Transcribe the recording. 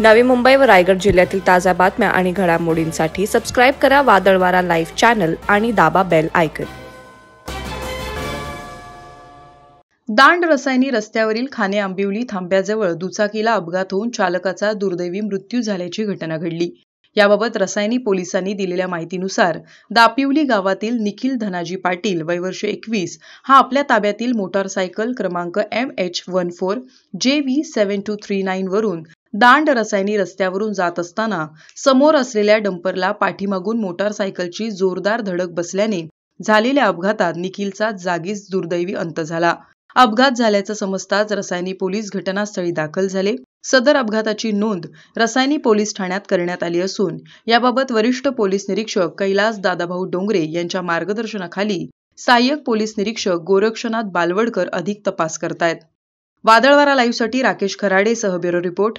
नवी मुंबई व रायगड जिल्ह्यातील ताज्या बातम्या आणि घडामोडींसाठी सबस्क्राईब करा वादळवारा लाईव्ह चॅनल आणि दाबा बेल ऐकत दांड रसायनी रस्त्यावरील खाने आंबिवली थांब्याजवळ दुचाकीला अपघात होऊन चालकाचा दुर्दैवी मृत्यू झाल्याची घटना घडली याबाबत रसायनी पोलिसांनी दिलेल्या माहितीनुसार दापिवली गावातील निखिल धनाजी पाटील वयवर्ष एकवीस हा आपल्या ताब्यातील मोटारसायकल क्रमांक M H one four J V seven two three nine वरून दांड रसायनी रस्त्यावरून जात असताना समोर असलेल्या डंपरला पाठीमागून मोटारसायकलची जोरदार धडक बसल्याने झालेल्या अपघातात निखिलचा जागीच दुर्दैवी अंत झाला अपघात झाल्याचं समजताच रसायनी पोलीस घटनास्थळी दाखल झाले सदर अपघाताची नोंद रसायनी पोलीस ठाण्यात करण्यात आली असून याबाबत वरिष्ठ पोलीस निरीक्षक कैलास दादाभाऊ डोंगरे यांच्या मार्गदर्शनाखाली सहाय्यक पोलीस निरीक्षक गोरक्षनाथ बालवडकर अधिक तपास करतायत वादळवारा लाईव्हसाठी राकेश खराडे सह ब्युरो रिपोर्ट